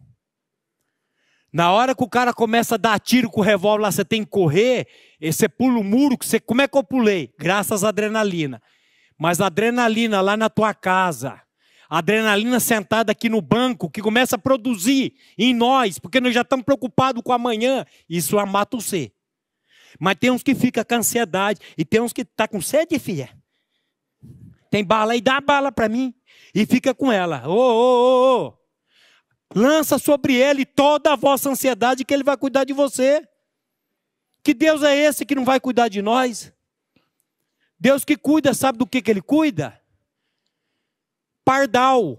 Na hora que o cara começa a dar tiro com o revólver lá, você tem que correr, você pula o muro, você, como é que eu pulei? Graças à adrenalina. Mas a adrenalina lá na tua casa, a adrenalina sentada aqui no banco, que começa a produzir em nós, porque nós já estamos preocupados com amanhã, isso mata o ser. Mas tem uns que ficam com ansiedade, e tem uns que estão tá com sede, filha. Tem bala aí, dá bala para mim. E fica com ela. Ô, ô, ô, ô. Lança sobre ele toda a vossa ansiedade, que ele vai cuidar de você. Que Deus é esse que não vai cuidar de nós? Deus que cuida, sabe do que, que ele cuida? Pardal.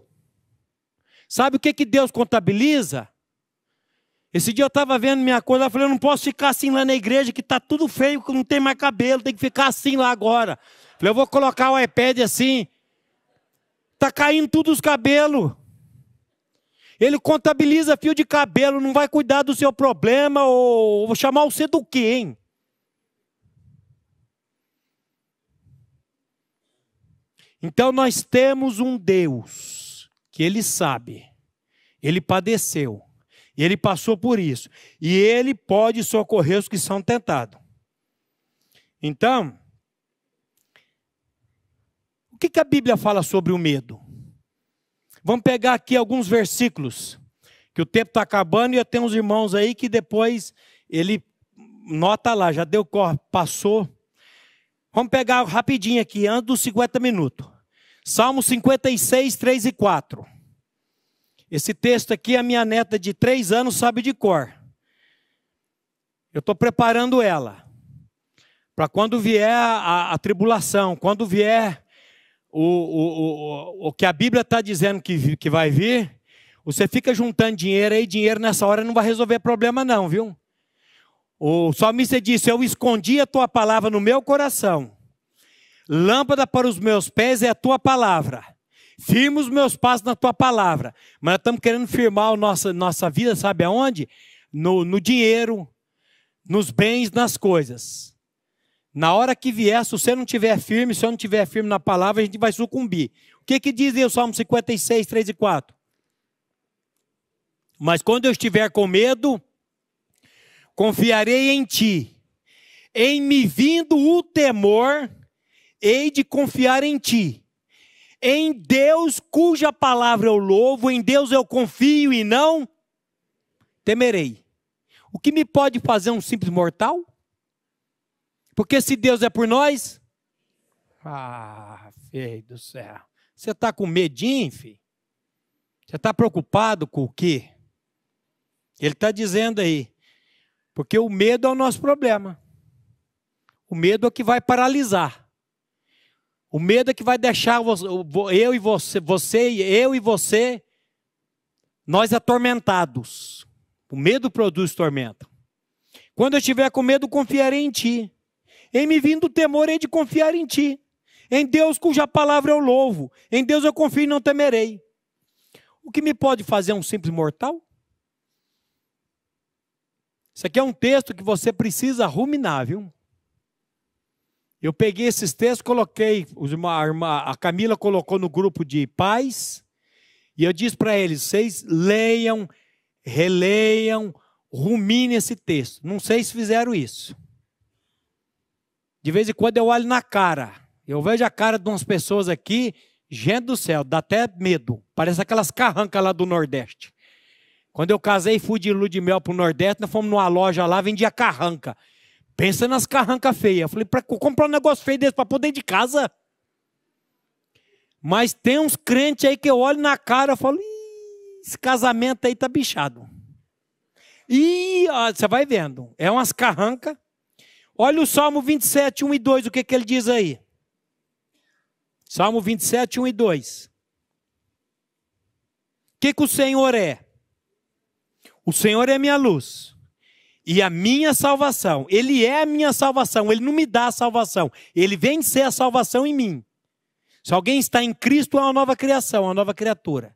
Sabe o que, que Deus contabiliza? Esse dia eu estava vendo minha coisa, eu falei, eu não posso ficar assim lá na igreja, que está tudo feio, que não tem mais cabelo, tem que ficar assim lá agora. Eu falei, eu vou colocar o iPad assim. Está caindo tudo os cabelos. Ele contabiliza fio de cabelo, não vai cuidar do seu problema ou vou chamar você do quê, hein? Então nós temos um Deus que ele sabe, ele padeceu, ele passou por isso, e ele pode socorrer os que são tentados. Então, o que, que a Bíblia fala sobre o medo? Vamos pegar aqui alguns versículos, que o tempo está acabando e eu tenho uns irmãos aí que depois ele nota lá, já deu corpo, passou. Vamos pegar rapidinho aqui, antes dos 50 minutos. Salmo 56, 3 e 4. Esse texto aqui, a minha neta de 3 anos sabe de cor. Eu estou preparando ela para quando vier a, a, a, tribulação, quando vier o, o, o, o que a Bíblia está dizendo que, que vai vir, você fica juntando dinheiro aí, dinheiro nessa hora não vai resolver problema, não, viu? O salmista disse: Eu escondi a tua palavra no meu coração, lâmpada para os meus pés é a tua palavra. Firmo os meus passos na tua palavra. Mas nós estamos querendo firmar a nossa, nossa vida, sabe aonde? No, no dinheiro, nos bens, nas coisas. Na hora que vier, se você não tiver firme, se eu não tiver firme na palavra, a gente vai sucumbir. O que, que diz aí o Salmo 56, 3 e 4? Mas quando eu estiver com medo, confiarei em ti. Em me vindo o temor, hei de confiar em ti. Em Deus, cuja palavra eu louvo, em Deus eu confio e não temerei. O que me pode fazer um simples mortal? Porque se Deus é por nós. Ah, feio do céu. Você está com medinho, filho? Você está preocupado com o quê? Ele está dizendo aí. Porque o medo é o nosso problema. O medo é que vai paralisar. O medo é que vai deixar eu e você, você eu e você, nós atormentados. O medo produz tormento. Quando eu estiver com medo, confiarei em ti. Em me vindo o temor, hei de confiar em ti. Em Deus, cuja palavra eu louvo. Em Deus eu confio e não temerei. O que me pode fazer um simples mortal? Isso aqui é um texto que você precisa ruminar, viu? Eu peguei esses textos, coloquei, a, a Camila colocou no grupo de pais, e eu disse para eles: vocês leiam, releiam, ruminem esse texto. Não sei se fizeram isso. De vez em quando eu olho na cara. Eu vejo a cara de umas pessoas aqui, gente do céu, dá até medo. Parece aquelas carrancas lá do Nordeste. Quando eu casei e fui de lua de mel pro Nordeste, nós fomos numa loja lá, vendia carranca. Pensa nas carrancas feias. Eu falei, para comprar um negócio feio desse para poder de casa. Mas tem uns crentes aí que eu olho na cara e falo, esse casamento aí tá bichado. E você vai vendo, é umas carrancas Olha o Salmo 27, 1 e 2, o que, que ele diz aí? Salmo 27, 1 e 2. O que, que o Senhor é? O Senhor é minha luz e a minha salvação. Ele é a minha salvação, ele não me dá a salvação, ele vem ser a salvação em mim. Se alguém está em Cristo, é uma nova criação, é uma nova criatura.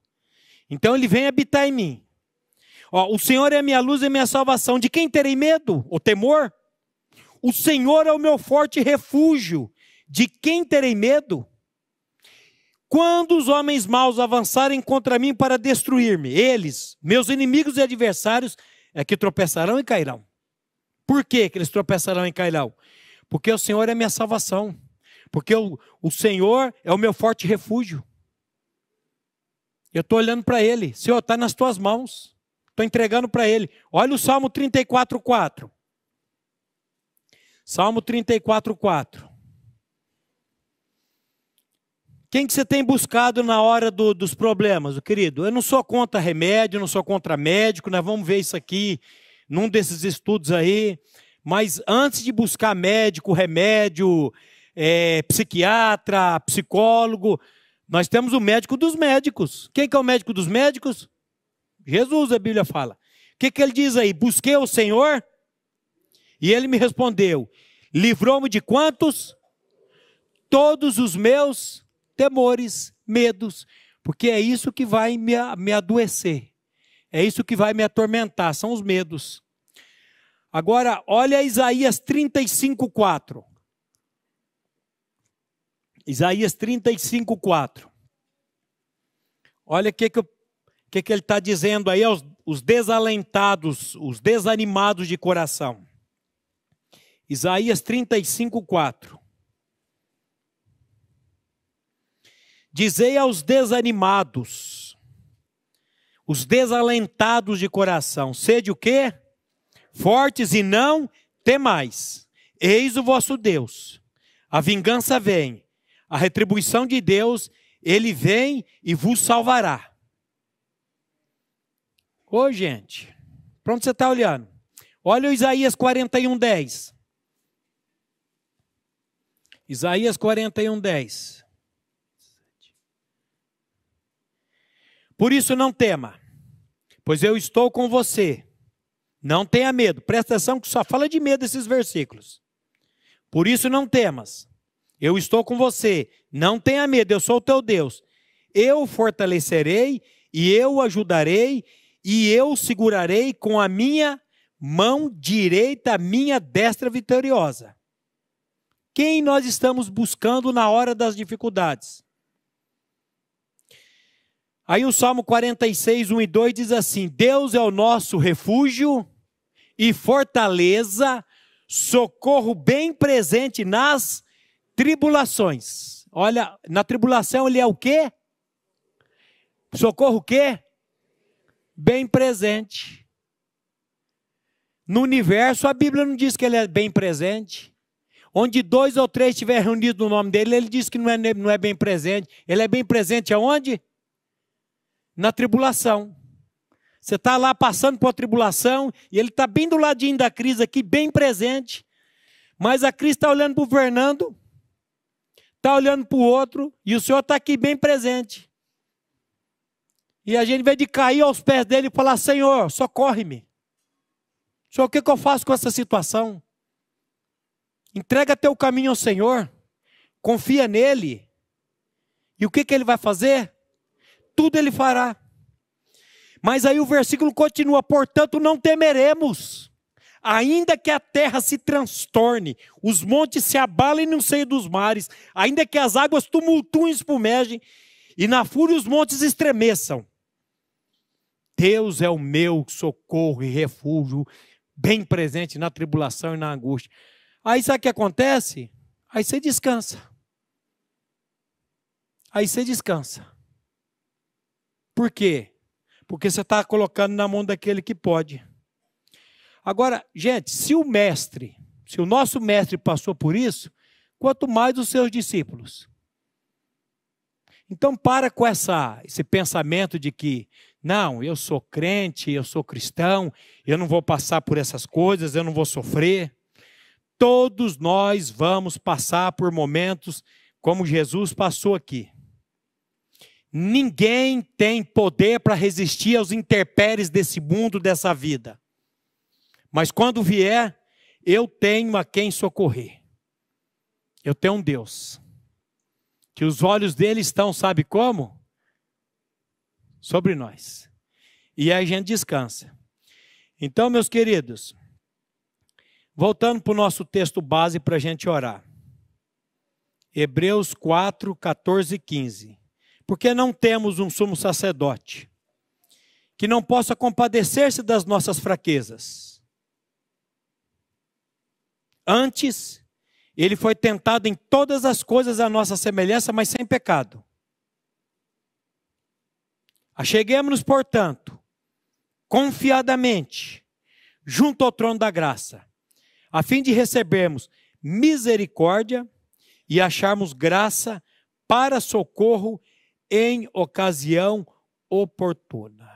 Então ele vem habitar em mim. Ó, o Senhor é a minha luz e a minha salvação. De quem terei medo ou temor? O Senhor é o meu forte refúgio, de quem terei medo? Quando os homens maus avançarem contra mim para destruir-me, eles, meus inimigos e adversários, é que tropeçarão e cairão. Por que, que eles tropeçarão e cairão? Porque o Senhor é minha salvação. Porque o, o Senhor é o meu forte refúgio. Eu estou olhando para Ele. Senhor, está nas tuas mãos. Estou entregando para Ele. Olha o Salmo 34, 4. Salmo 34, 4. Quem que você tem buscado na hora do, dos problemas, querido? Eu não sou contra remédio, não sou contra médico, nós né? vamos ver isso aqui num desses estudos aí. Mas antes de buscar médico, remédio, é, psiquiatra, psicólogo, nós temos o médico dos médicos. Quem que é o médico dos médicos? Jesus, a Bíblia fala. O que, que ele diz aí? Busquei o Senhor e ele me respondeu: Livrou-me de quantos? Todos os meus temores, medos, porque é isso que vai me, me adoecer, é isso que vai me atormentar, são os medos. Agora, olha Isaías 35, 4. Isaías 35, 4. Olha o que, que, que, que ele está dizendo aí aos os desalentados, os desanimados de coração. Isaías 35, 4. Dizei aos desanimados, os desalentados de coração, sede o quê? Fortes e não temais. Eis o vosso Deus. A vingança vem, a retribuição de Deus, ele vem e vos salvará. Ô, gente, pronto você está olhando? Olha o Isaías 41, 10. Isaías 41, 10. Por isso não tema, pois eu estou com você. Não tenha medo. Presta atenção que só fala de medo esses versículos. Por isso não temas. Eu estou com você. Não tenha medo, eu sou o teu Deus. Eu fortalecerei e eu ajudarei e eu segurarei com a minha mão direita, a minha destra vitoriosa. Quem nós estamos buscando na hora das dificuldades? Aí o Salmo 46, 1 e 2 diz assim: Deus é o nosso refúgio e fortaleza, socorro bem presente nas tribulações. Olha, na tribulação ele é o quê? Socorro o quê? Bem presente. No universo a Bíblia não diz que ele é bem presente. Onde dois ou três estiverem reunidos no nome dele, ele diz que não é, não é bem presente. Ele é bem presente aonde? Na tribulação. Você está lá passando por tribulação e ele está bem do ladinho da crise aqui, bem presente. Mas a crise está olhando para o Fernando, está olhando para o outro e o senhor está aqui bem presente. E a gente, vem de cair aos pés dele e falar: Senhor, socorre-me. Senhor, o que, que eu faço com essa situação? Entrega teu caminho ao Senhor, confia nele, e o que, que ele vai fazer? Tudo ele fará. Mas aí o versículo continua: portanto, não temeremos, ainda que a terra se transtorne, os montes se abalem no seio dos mares, ainda que as águas tumultuem e espumegem, e na fúria os montes estremeçam. Deus é o meu socorro e refúgio, bem presente na tribulação e na angústia. Aí sabe o que acontece? Aí você descansa. Aí você descansa. Por quê? Porque você está colocando na mão daquele que pode. Agora, gente, se o mestre, se o nosso mestre passou por isso, quanto mais os seus discípulos. Então para com essa, esse pensamento de que, não, eu sou crente, eu sou cristão, eu não vou passar por essas coisas, eu não vou sofrer. Todos nós vamos passar por momentos como Jesus passou aqui. Ninguém tem poder para resistir aos intempéries desse mundo, dessa vida. Mas quando vier, eu tenho a quem socorrer. Eu tenho um Deus. Que os olhos dele estão, sabe como? Sobre nós. E aí a gente descansa. Então, meus queridos, Voltando para o nosso texto base para a gente orar. Hebreus 4, 14 e 15. Porque não temos um sumo sacerdote que não possa compadecer-se das nossas fraquezas. Antes, ele foi tentado em todas as coisas à nossa semelhança, mas sem pecado. Acheguemos-nos, portanto, confiadamente, junto ao trono da graça a fim de recebermos misericórdia e acharmos graça para socorro em ocasião oportuna.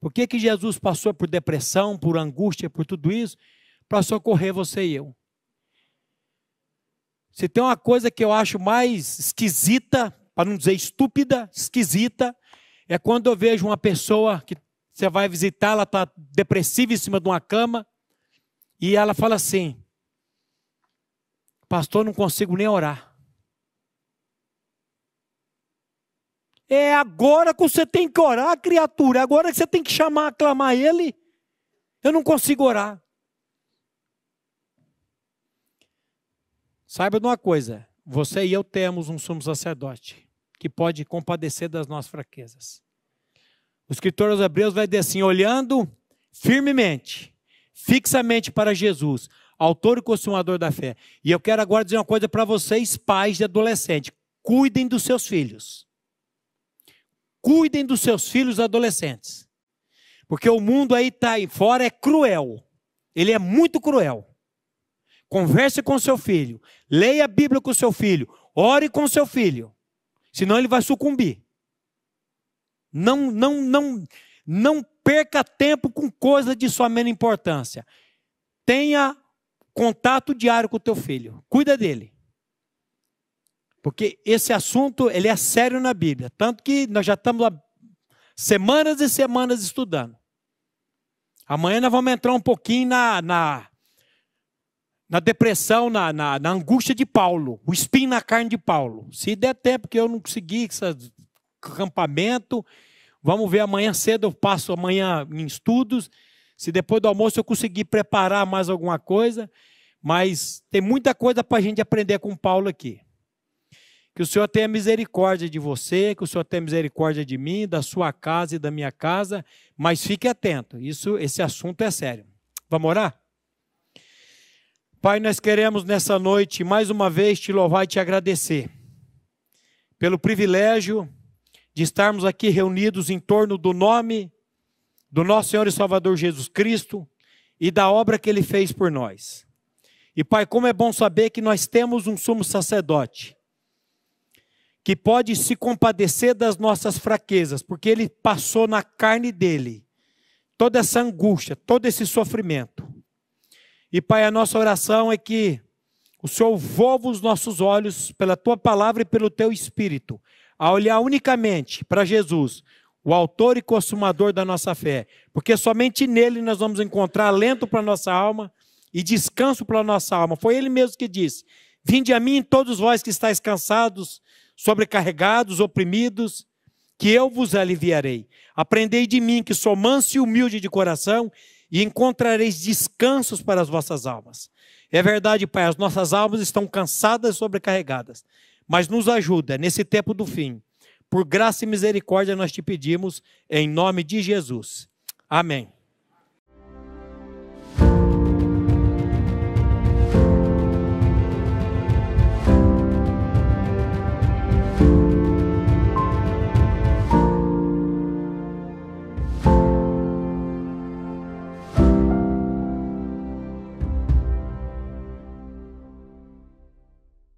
Por que, que Jesus passou por depressão, por angústia, por tudo isso? Para socorrer você e eu. Se tem uma coisa que eu acho mais esquisita, para não dizer estúpida, esquisita, é quando eu vejo uma pessoa que você vai visitar, ela está depressiva em cima de uma cama, e ela fala assim: Pastor, não consigo nem orar. É agora que você tem que orar, criatura. É agora que você tem que chamar, aclamar Ele. Eu não consigo orar. Saiba de uma coisa: você e eu temos um sumo sacerdote que pode compadecer das nossas fraquezas. O escritor aos Hebreus vai dizer assim: olhando firmemente fixamente para Jesus, autor e consumador da fé. E eu quero agora dizer uma coisa para vocês, pais de adolescente: cuidem dos seus filhos. Cuidem dos seus filhos adolescentes. Porque o mundo aí tá aí fora é cruel. Ele é muito cruel. Converse com seu filho, leia a Bíblia com seu filho, ore com seu filho. Senão ele vai sucumbir. Não, não, não, não perca tempo com coisas de sua menor importância. Tenha contato diário com o teu filho. Cuida dele. Porque esse assunto, ele é sério na Bíblia. Tanto que nós já estamos lá semanas e semanas estudando. Amanhã nós vamos entrar um pouquinho na, na, na depressão, na, na, na, angústia de Paulo. O espinho na carne de Paulo. Se der tempo que eu não consegui, esse acampamento... Vamos ver amanhã cedo, eu passo amanhã em estudos. Se depois do almoço eu conseguir preparar mais alguma coisa, mas tem muita coisa para a gente aprender com Paulo aqui. Que o Senhor tenha misericórdia de você, que o Senhor tenha misericórdia de mim, da sua casa e da minha casa, mas fique atento, isso, esse assunto é sério. Vamos orar? Pai, nós queremos nessa noite mais uma vez te louvar e te agradecer pelo privilégio de estarmos aqui reunidos em torno do nome do nosso Senhor e Salvador Jesus Cristo e da obra que ele fez por nós. E, Pai, como é bom saber que nós temos um sumo sacerdote que pode se compadecer das nossas fraquezas, porque ele passou na carne dele toda essa angústia, todo esse sofrimento. E, Pai, a nossa oração é que o Senhor volva os nossos olhos pela tua palavra e pelo teu espírito a olhar unicamente para Jesus, o autor e consumador da nossa fé, porque somente nele nós vamos encontrar alento para a nossa alma e descanso para a nossa alma. Foi ele mesmo que disse: Vinde a mim, todos vós que estáis cansados, sobrecarregados, oprimidos, que eu vos aliviarei. Aprendei de mim, que sou manso e humilde de coração, e encontrareis descansos para as vossas almas. É verdade, Pai, as nossas almas estão cansadas e sobrecarregadas mas nos ajuda nesse tempo do fim. Por graça e misericórdia nós te pedimos, em nome de Jesus. Amém.